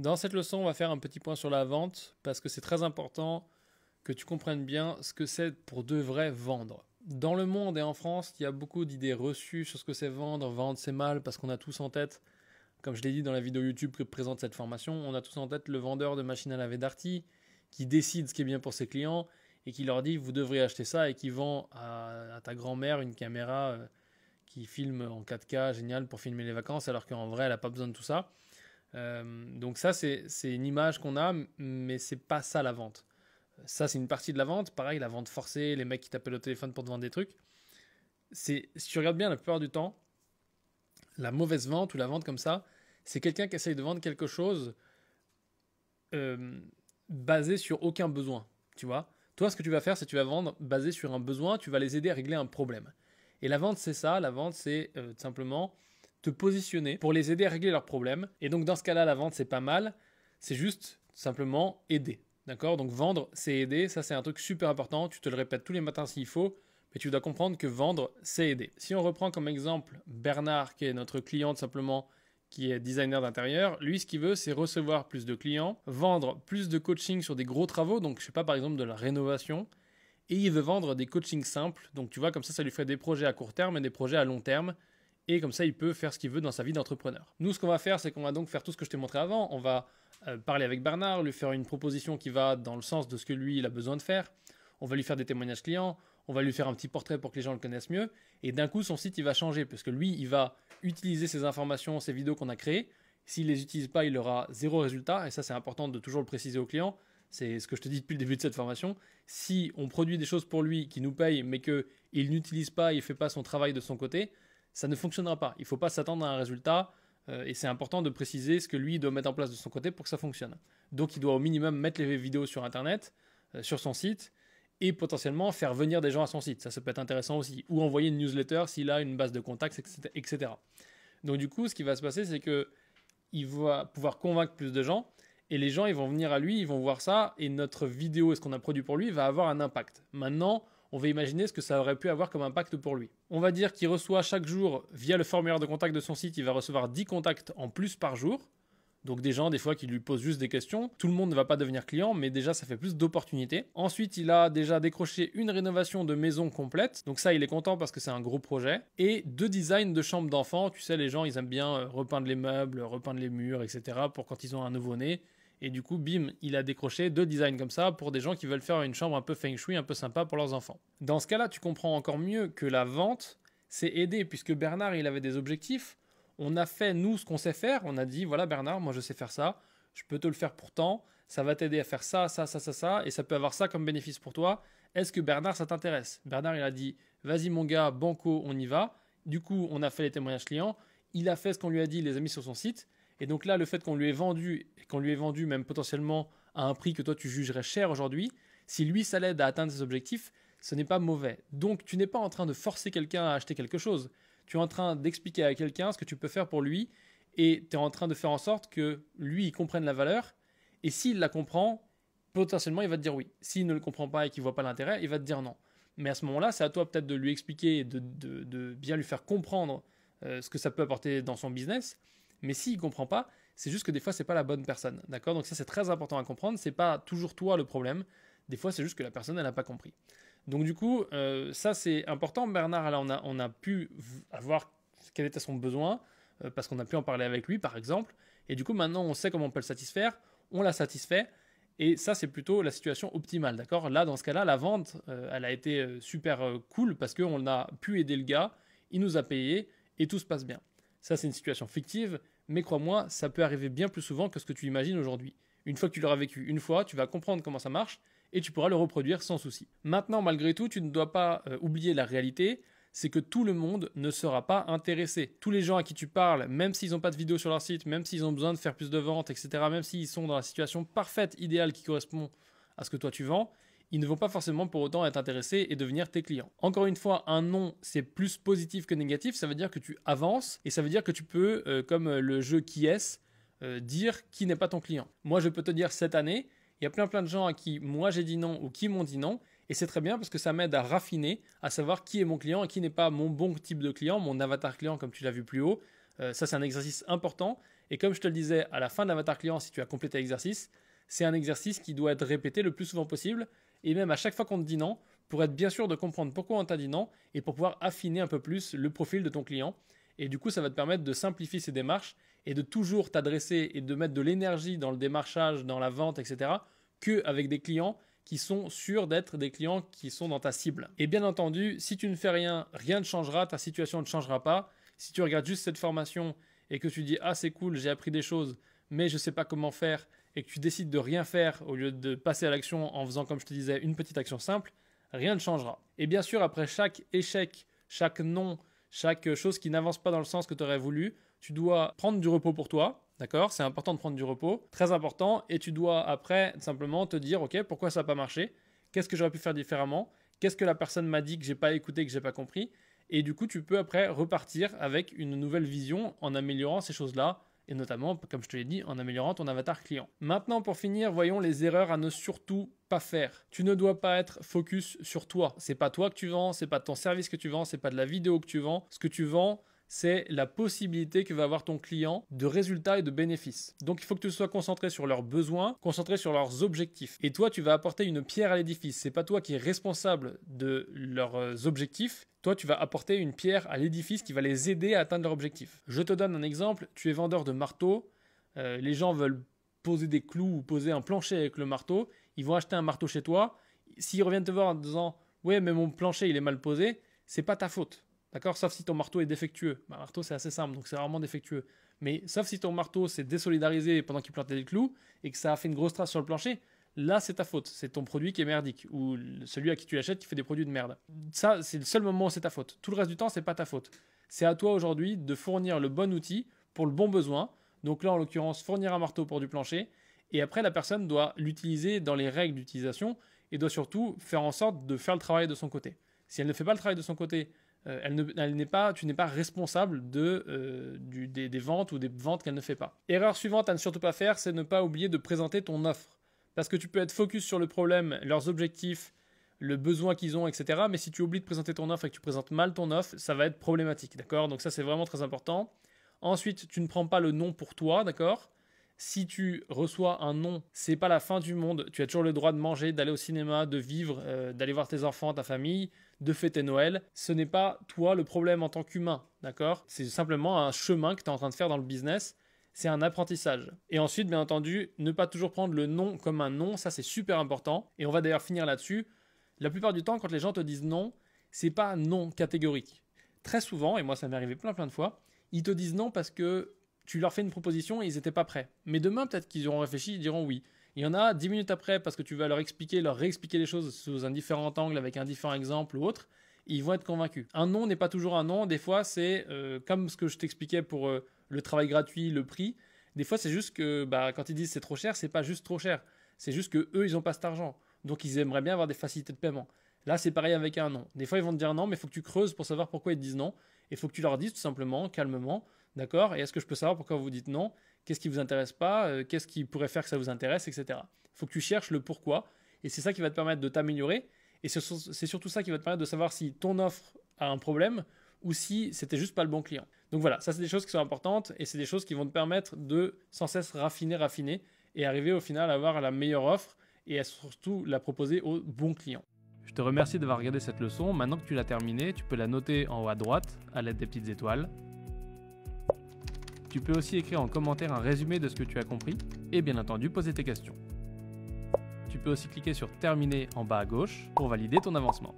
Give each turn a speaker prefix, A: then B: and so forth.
A: Dans cette leçon, on va faire un petit point sur la vente parce que c'est très important que tu comprennes bien ce que c'est pour de vrai vendre. Dans le monde et en France, il y a beaucoup d'idées reçues sur ce que c'est vendre. Vendre, c'est mal parce qu'on a tous en tête, comme je l'ai dit dans la vidéo YouTube que présente cette formation, on a tous en tête le vendeur de machines à laver Darty qui décide ce qui est bien pour ses clients et qui leur dit vous devrez acheter ça et qui vend à, ta grand-mère une caméra euh, qui filme en 4K, génial pour filmer les vacances alors qu'en vrai elle n'a pas besoin de tout ça. Euh, donc ça, c'est une image qu'on a, mais c'est pas ça la vente. Ça, c'est une partie de la vente. Pareil, la vente forcée, les mecs qui t'appellent au téléphone pour te vendre des trucs. Si tu regardes bien, la plupart du temps, la mauvaise vente ou la vente comme ça, c'est quelqu'un qui essaye de vendre quelque chose euh, basé sur aucun besoin. Tu vois Toi, ce que tu vas faire, c'est tu vas vendre basé sur un besoin, tu vas les aider à régler un problème. Et la vente, c'est ça. La vente, c'est euh, simplement te positionner pour les aider à régler leurs problèmes. Et donc dans ce cas-là, la vente, c'est pas mal, c'est juste simplement aider. D'accord Donc vendre, c'est aider, ça c'est un truc super important, tu te le répètes tous les matins s'il faut, mais tu dois comprendre que vendre, c'est aider. Si on reprend comme exemple Bernard, qui est notre client simplement, qui est designer d'intérieur, lui, ce qu'il veut, c'est recevoir plus de clients, vendre plus de coaching sur des gros travaux, donc je sais pas, par exemple, de la rénovation, et il veut vendre des coachings simples, donc tu vois, comme ça, ça lui fait des projets à court terme et des projets à long terme, et comme ça il peut faire ce qu'il veut dans sa vie d'entrepreneur. Nous ce qu'on va faire c'est qu'on va donc faire tout ce que je t'ai montré avant, on va euh, parler avec Bernard, lui faire une proposition qui va dans le sens de ce que lui il a besoin de faire, on va lui faire des témoignages clients, on va lui faire un petit portrait pour que les gens le connaissent mieux et d'un coup son site il va changer parce que lui il va utiliser ces informations, ces vidéos qu'on a créées, s'il les utilise pas il aura zéro résultat et ça c'est important de toujours le préciser aux clients. C'est ce que je te dis depuis le début de cette formation. Si on produit des choses pour lui qui nous paye, mais qu'il n'utilise pas, il ne fait pas son travail de son côté, ça ne fonctionnera pas. Il ne faut pas s'attendre à un résultat, euh, et c'est important de préciser ce que lui doit mettre en place de son côté pour que ça fonctionne. Donc il doit au minimum mettre les vidéos sur Internet, euh, sur son site, et potentiellement faire venir des gens à son site. Ça, ça peut être intéressant aussi. Ou envoyer une newsletter s'il a une base de contacts, etc. Donc du coup, ce qui va se passer, c'est que il va pouvoir convaincre plus de gens, et les gens, ils vont venir à lui, ils vont voir ça, et notre vidéo, ce qu'on a produit pour lui, va avoir un impact. Maintenant, on va imaginer ce que ça aurait pu avoir comme impact pour lui. On va dire qu'il reçoit chaque jour, via le formulaire de contact de son site, il va recevoir 10 contacts en plus par jour. Donc des gens, des fois, qui lui posent juste des questions. Tout le monde ne va pas devenir client, mais déjà, ça fait plus d'opportunités. Ensuite, il a déjà décroché une rénovation de maison complète. Donc ça, il est content parce que c'est un gros projet. Et deux designs de chambres d'enfants. Tu sais, les gens, ils aiment bien euh, repeindre les meubles, repeindre les murs, etc. pour quand ils ont un nouveau-né. Et du coup, bim, il a décroché deux designs comme ça pour des gens qui veulent faire une chambre un peu feng shui, un peu sympa pour leurs enfants. Dans ce cas-là, tu comprends encore mieux que la vente, c'est aider, puisque Bernard, il avait des objectifs. On a fait, nous, ce qu'on sait faire. On a dit, voilà, Bernard, moi, je sais faire ça. Je peux te le faire pourtant. Ça va t'aider à faire ça, ça, ça, ça, ça. Et ça peut avoir ça comme bénéfice pour toi. Est-ce que Bernard, ça t'intéresse Bernard, il a dit, vas-y, mon gars, banco, on y va. Du coup, on a fait les témoignages clients. Il a fait ce qu'on lui a dit, les amis, sur son site. Et donc là, le fait qu'on lui ait vendu, qu'on lui ait vendu même potentiellement à un prix que toi tu jugerais cher aujourd'hui, si lui ça l'aide à atteindre ses objectifs, ce n'est pas mauvais. Donc tu n'es pas en train de forcer quelqu'un à acheter quelque chose. Tu es en train d'expliquer à quelqu'un ce que tu peux faire pour lui et tu es en train de faire en sorte que lui il comprenne la valeur. Et s'il la comprend, potentiellement il va te dire oui. S'il ne le comprend pas et qu'il voit pas l'intérêt, il va te dire non. Mais à ce moment-là, c'est à toi peut-être de lui expliquer, de, de, bien lui faire comprendre euh, ce que ça peut apporter dans son business. Mais s'il ne comprend pas, c'est juste que des fois n'est pas la bonne personne, d'accord Donc ça c'est très important à comprendre, Ce n'est pas toujours toi le problème, des fois c'est juste que la personne elle n'a pas compris. Donc du coup, euh, ça c'est important. Bernard, on a, on a pu avoir quel était son besoin, euh, parce qu'on a pu en parler avec lui par exemple, et du coup maintenant on sait comment on peut le satisfaire, on l'a satisfait, et ça c'est plutôt la situation optimale, d'accord Là dans ce cas-là, la vente, euh, elle a été super cool parce qu'on a pu aider le gars, il nous a payé, et tout se passe bien. Ça c'est une situation fictive, mais crois-moi, ça peut arriver bien plus souvent que ce que tu imagines aujourd'hui. Une fois que tu l'auras vécu une fois, tu vas comprendre comment ça marche et tu pourras le reproduire sans souci. Maintenant, malgré tout, tu ne dois pas euh, oublier la réalité, c'est que tout le monde ne sera pas intéressé. Tous les gens à qui tu parles, même s'ils n'ont pas de vidéo sur leur site, même s'ils ont besoin de faire plus de ventes, etc., même s'ils sont dans la situation parfaite, idéale qui correspond à ce que toi tu vends, ils ne vont pas forcément pour autant être intéressés et devenir tes clients. Encore une fois, un non, c'est plus positif que négatif, ça veut dire que tu avances et ça veut dire que tu peux, euh, comme le jeu qui est, euh, dire qui n'est pas ton client. Moi, je peux te dire cette année, il y a plein plein de gens à qui moi j'ai dit non ou qui m'ont dit non, et c'est très bien parce que ça m'aide à raffiner, à savoir qui est mon client et qui n'est pas mon bon type de client, mon avatar client comme tu l'as vu plus haut. Euh, ça, c'est un exercice important. Et comme je te le disais à la fin de l'avatar client, si tu as complété l'exercice, c'est un exercice qui doit être répété le plus souvent possible et même à chaque fois qu'on te dit non, pour être bien sûr de comprendre pourquoi on t'a dit non et pour pouvoir affiner un peu plus le profil de ton client. Et du coup, ça va te permettre de simplifier ces démarches et de toujours t'adresser et de mettre de l'énergie dans le démarchage, dans la vente, etc., qu'avec des clients qui sont sûrs d'être des clients qui sont dans ta cible. Et bien entendu, si tu ne fais rien, rien ne changera, ta situation ne changera pas. Si tu regardes juste cette formation et que tu dis Ah, c'est cool, j'ai appris des choses, mais je ne sais pas comment faire et que tu décides de rien faire au lieu de passer à l'action en faisant, comme je te disais, une petite action simple, rien ne changera. Et bien sûr, après chaque échec, chaque non, chaque chose qui n'avance pas dans le sens que tu aurais voulu, tu dois prendre du repos pour toi. D'accord C'est important de prendre du repos, très important, et tu dois après simplement te dire, ok, pourquoi ça n'a pas marché Qu'est-ce que j'aurais pu faire différemment Qu'est-ce que la personne m'a dit que j'ai pas écouté, que j'ai pas compris Et du coup, tu peux après repartir avec une nouvelle vision en améliorant ces choses-là, et notamment, comme je te l'ai dit, en améliorant ton avatar client. Maintenant, pour finir, voyons les erreurs à ne surtout pas faire. Tu ne dois pas être focus sur toi. C'est pas toi que tu vends, c'est pas ton service que tu vends, c'est pas de la vidéo que tu vends. Ce que tu vends, c'est la possibilité que va avoir ton client de résultats et de bénéfices. Donc il faut que tu sois concentré sur leurs besoins, concentré sur leurs objectifs. Et toi, tu vas apporter une pierre à l'édifice. C'est pas toi qui es responsable de leurs euh, objectifs. Toi, tu vas apporter une pierre à l'édifice qui va les aider à atteindre leurs objectifs. Je te donne un exemple. Tu es vendeur de marteau. Euh, les gens veulent poser des clous ou poser un plancher avec le marteau. Ils vont acheter un marteau chez toi. S'ils reviennent te voir en disant Ouais, mais mon plancher, il est mal posé, c'est pas ta faute. D'accord Sauf si ton marteau est défectueux. Un bah, marteau, c'est assez simple, donc c'est rarement défectueux. Mais sauf si ton marteau s'est désolidarisé pendant qu'il plantait des clous et que ça a fait une grosse trace sur le plancher, là, c'est ta faute. C'est ton produit qui est merdique ou celui à qui tu l'achètes qui fait des produits de merde. Ça, c'est le seul moment où c'est ta faute. Tout le reste du temps, c'est pas ta faute. C'est à toi aujourd'hui de fournir le bon outil pour le bon besoin. Donc là, en l'occurrence, fournir un marteau pour du plancher. Et après, la personne doit l'utiliser dans les règles d'utilisation et doit surtout faire en sorte de faire le travail de son côté. Si elle ne fait pas le travail de son côté, euh, elle tu n'es pas responsable de, euh, des, ventes ou des ventes qu'elle ne fait pas. Erreur suivante à ne surtout pas faire, c'est ne pas oublier de présenter ton offre. Parce que tu peux être focus sur le problème, leurs objectifs, le besoin qu'ils ont, etc. Mais si tu oublies de présenter ton offre et que tu présentes mal ton offre, ça va être problématique, d'accord Donc ça, c'est vraiment très important. Ensuite, tu ne prends pas le nom pour toi, d'accord si tu reçois un ce c'est pas la fin du monde. Tu as toujours le droit de manger, d'aller au cinéma, de vivre, euh, d'aller voir tes enfants, ta famille de fêter Noël. Ce n'est pas toi le problème en tant qu'humain, d'accord C'est simplement un chemin que tu es en train de faire dans le business. C'est un apprentissage. Et ensuite, bien entendu, ne pas toujours prendre le non comme un non, ça c'est super important. Et on va d'ailleurs finir là-dessus. La plupart du temps, quand les gens te disent non, c'est pas non catégorique. Très souvent, et moi ça m'est arrivé plein plein de fois, ils te disent non parce que tu leur fais une proposition et ils n'étaient pas prêts. Mais demain, peut-être qu'ils auront réfléchi, ils diront oui. Il y en a dix minutes après, parce que tu vas leur expliquer, leur réexpliquer les choses sous un différent angle, avec un différent exemple ou autre, ils vont être convaincus. Un non n'est pas toujours un non. Des fois, c'est euh, comme ce que je t'expliquais pour euh, le travail gratuit, le prix. Des fois, c'est juste que bah, quand ils disent c'est trop cher, c'est pas juste trop cher. C'est juste que eux, ils n'ont pas cet argent. Donc, ils aimeraient bien avoir des facilités de paiement. Là, c'est pareil avec un non. Des fois, ils vont te dire non, mais il faut que tu creuses pour savoir pourquoi ils te disent non. Et il faut que tu leur dises tout simplement, calmement, D'accord Et est-ce que je peux savoir pourquoi vous dites non Qu'est-ce qui vous intéresse pas euh, Qu'est-ce qui pourrait faire que ça vous intéresse, etc. Il faut que tu cherches le pourquoi. Et c'est ça qui va te permettre de t'améliorer. Et c'est surtout ça qui va te permettre de savoir si ton offre a un problème ou si c'était juste pas le bon client. Donc voilà, ça c'est des choses qui sont importantes et c'est des choses qui vont te permettre de sans cesse raffiner, raffiner et arriver au final à avoir la meilleure offre et surtout la proposer au bon client. Je te remercie d'avoir regardé cette leçon. Maintenant que tu l'as terminée, tu peux la noter en haut à droite à l'aide des petites étoiles. Tu peux aussi écrire en commentaire un résumé de ce que tu as compris et bien entendu poser tes questions. Tu peux aussi cliquer sur Terminer en bas à gauche pour valider ton avancement.